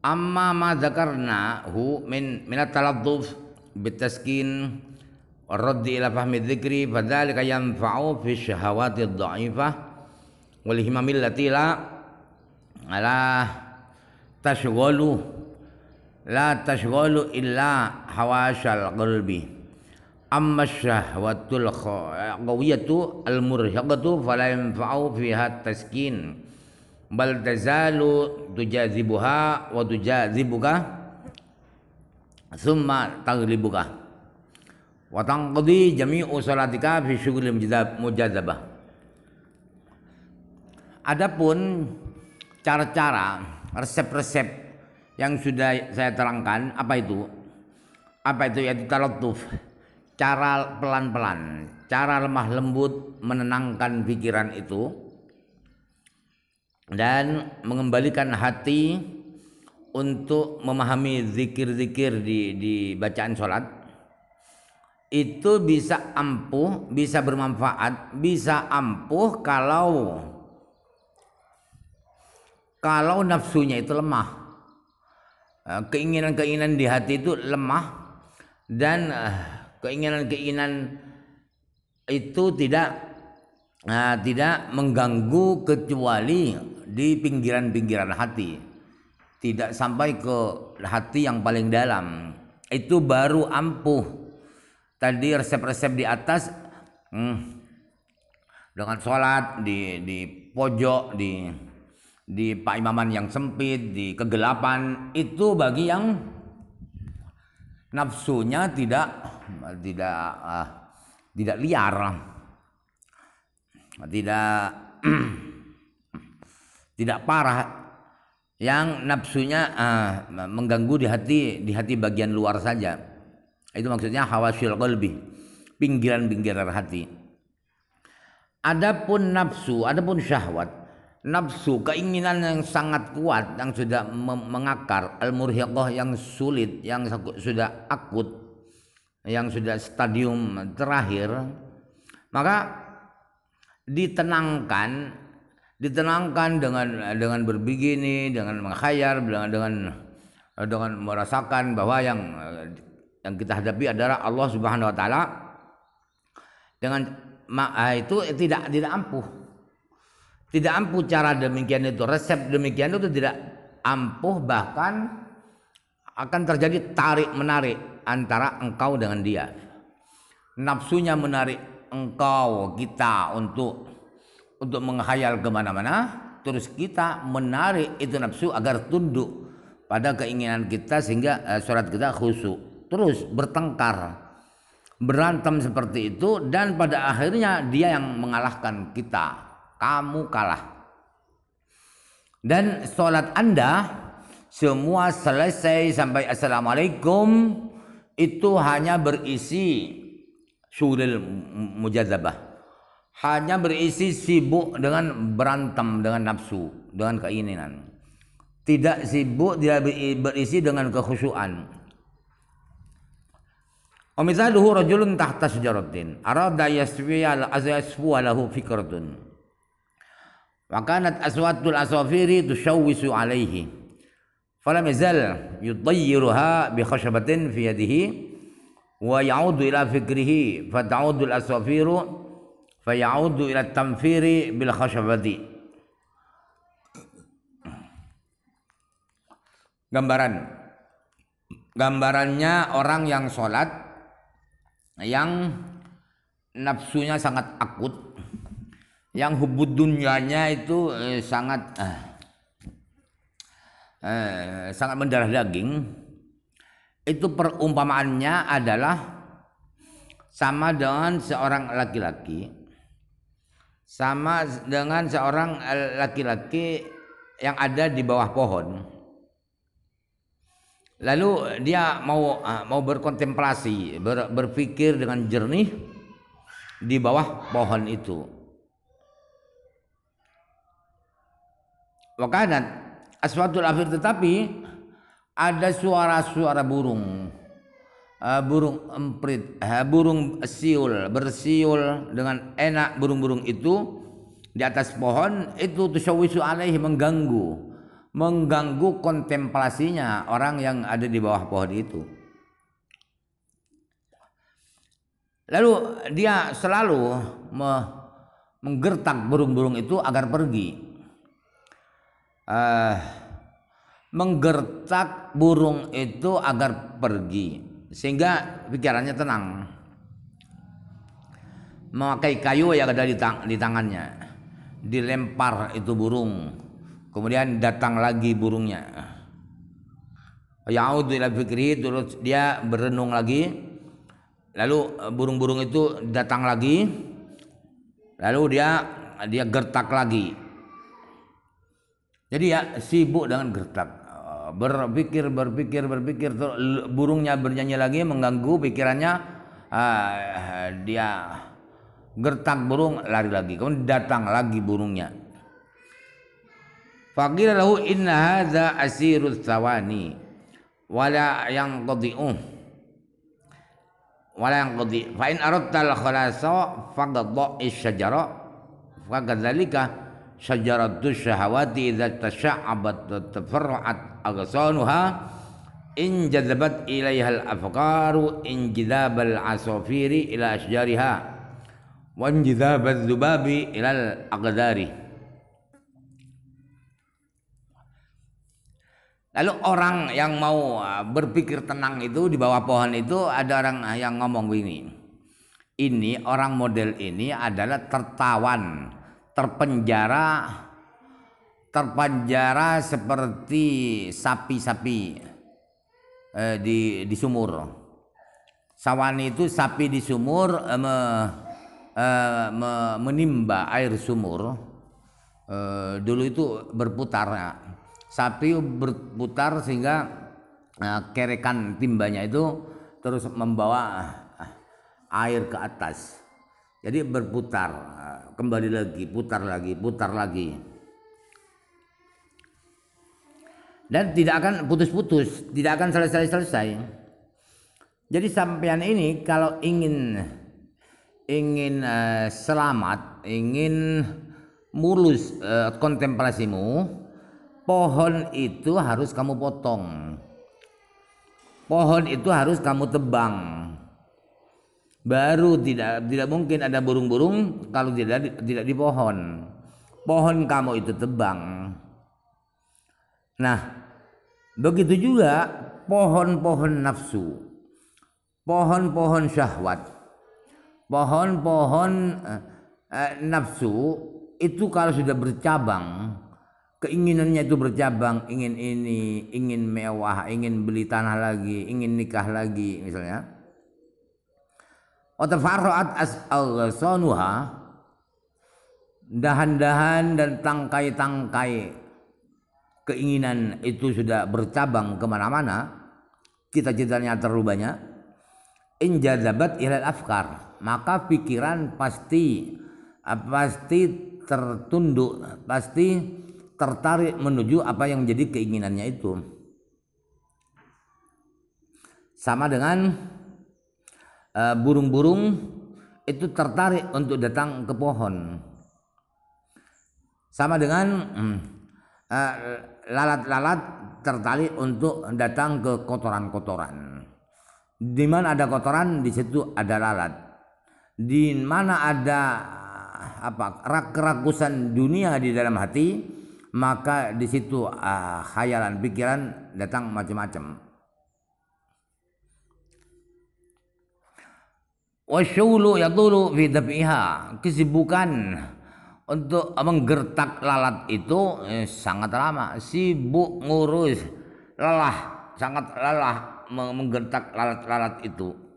أما ما ذكرناه من من التلطف بالتسكين والرد إلى فهم الذكر فذلك ينفع في الشهوات الضعيفة والهمم التي لا لا تشغل لا تشغل إلا حواش القلب أما الشهوة القوية المرهقة فلا ينفع فيها التسكين bal tazalu tujazibuha wa tujazibuka summa taglibuka wa tanqadi jami'u salatika fi syughlil mujazabah Adapun cara-cara resep-resep yang sudah saya terangkan apa itu apa itu yaitu talatuf cara pelan-pelan cara lemah lembut menenangkan pikiran itu dan mengembalikan hati untuk memahami zikir-zikir di, di bacaan sholat itu bisa ampuh, bisa bermanfaat, bisa ampuh kalau kalau nafsunya itu lemah. Eh, keinginan-keinginan di hati itu lemah dan eh, keinginan-keinginan itu tidak eh, tidak mengganggu kecuali di pinggiran-pinggiran hati tidak sampai ke hati yang paling dalam itu baru ampuh tadi resep-resep di atas hmm, dengan sholat di di pojok di di pak imaman yang sempit di kegelapan itu bagi yang nafsunya tidak tidak uh, tidak liar tidak tidak parah yang nafsunya uh, mengganggu di hati di hati bagian luar saja itu maksudnya hawasil qalbi pinggiran-pinggiran hati adapun nafsu adapun syahwat nafsu keinginan yang sangat kuat yang sudah mengakar al murhiqah yang sulit yang sudah akut yang sudah stadium terakhir maka ditenangkan ditenangkan dengan dengan berbegini dengan menghayar dengan dengan eh, dengan merasakan bahwa yang eh, yang kita hadapi adalah Allah Subhanahu wa taala dengan eh, itu tidak tidak ampuh tidak ampuh cara demikian itu resep demikian itu tidak ampuh bahkan akan terjadi tarik menarik antara engkau dengan dia nafsunya menarik engkau kita untuk untuk menghayal kemana-mana terus kita menarik itu nafsu agar tunduk pada keinginan kita sehingga eh, surat kita khusyuk terus bertengkar berantem seperti itu dan pada akhirnya dia yang mengalahkan kita kamu kalah dan sholat anda semua selesai sampai assalamualaikum itu hanya berisi suril mujazabah hanya berisi sibuk dengan berantem dengan nafsu, dengan keinginan. Tidak sibuk dia berisi dengan kekhusyuan. Omizaluhu rajulun tahta sejaratin arada yasfiya al-azasfu lahu fikratun. Wa kanat aswatul asafiri tushawwisu alaihi. Falam yazal yutayyiruha bi khashabatin fi yadihi wa ya'udu ila fikrihi Fadaudul asafiru fayaudu ila tamfiri bil khashabati gambaran gambarannya orang yang sholat yang nafsunya sangat akut yang hubud dunianya itu eh, sangat eh, eh sangat mendarah daging itu perumpamaannya adalah sama dengan seorang laki-laki sama dengan seorang eh, laki-laki yang ada di bawah pohon. Lalu dia mau eh, mau berkontemplasi, ber, berpikir dengan jernih di bawah pohon itu. Wakanat aswatul afir tetapi ada suara-suara burung Eh, burung emprit, eh, burung siul bersiul dengan enak burung-burung itu di atas pohon itu tusyawisu alaihi mengganggu mengganggu kontemplasinya orang yang ada di bawah pohon itu. Lalu dia selalu me menggertak burung-burung itu agar pergi. Uh, menggertak burung itu agar pergi sehingga pikirannya tenang memakai kayu yang ada di, tang di tangannya dilempar itu burung kemudian datang lagi burungnya ya'udu ila fikri terus dia berenung lagi lalu e, burung-burung itu datang lagi lalu dia dia gertak lagi jadi ya sibuk dengan gertak berpikir berpikir berpikir burungnya bernyanyi lagi mengganggu pikirannya uh, dia gertak burung lari lagi kemudian datang lagi burungnya Fakir lahu inna hadza asirut thawani wala yang qadi'uh wala yang qadi fa in aradta al khalasa faqadda syajara faqadzalika syajaratus syahawati idza tasya'abat wa tafarra'at aghsanuha in jazabat ilaihal afqaru in jidabal asafiri ila asjariha wa in jidabal dzubabi ila al aghdari Lalu orang yang mau uh, berpikir tenang itu di bawah pohon itu ada orang uh, yang ngomong begini. Ini orang model ini adalah tertawan terpenjara terpenjara seperti sapi-sapi eh, di di sumur. sawan itu sapi di sumur eh, me, eh, me, menimba air sumur. Eh, dulu itu berputar ya. Sapi berputar sehingga eh, kerekan timbanya itu terus membawa eh, air ke atas. Jadi berputar, kembali lagi, putar lagi, putar lagi. Dan tidak akan putus-putus, tidak akan selesai-selesai. Jadi sampean ini kalau ingin ingin uh, selamat, ingin mulus uh, kontemplasimu, pohon itu harus kamu potong. Pohon itu harus kamu tebang baru tidak tidak mungkin ada burung-burung kalau tidak tidak di pohon pohon kamu itu tebang nah begitu juga pohon-pohon nafsu pohon-pohon syahwat pohon-pohon eh, eh, nafsu itu kalau sudah bercabang keinginannya itu bercabang ingin ini ingin mewah ingin beli tanah lagi ingin nikah lagi misalnya wa tafarra'at as sonuha, dahan-dahan dan tangkai-tangkai keinginan itu sudah bercabang kemana-mana cita-citanya terlalu banyak injadabat ilal afkar maka pikiran pasti pasti tertunduk pasti tertarik menuju apa yang menjadi keinginannya itu sama dengan Eh, burung-burung itu tertarik untuk datang ke pohon. Sama dengan hmm, eh, lalat-lalat tertarik untuk datang ke kotoran-kotoran. Di mana ada kotoran, di situ ada lalat. Di mana ada apa rak kerakusan dunia di dalam hati, maka di situ uh, khayalan pikiran datang macam-macam. wasyulu yatulu fi dhab'iha kesibukan untuk menggertak lalat itu eh, sangat lama sibuk ngurus lelah sangat lelah menggertak lalat-lalat itu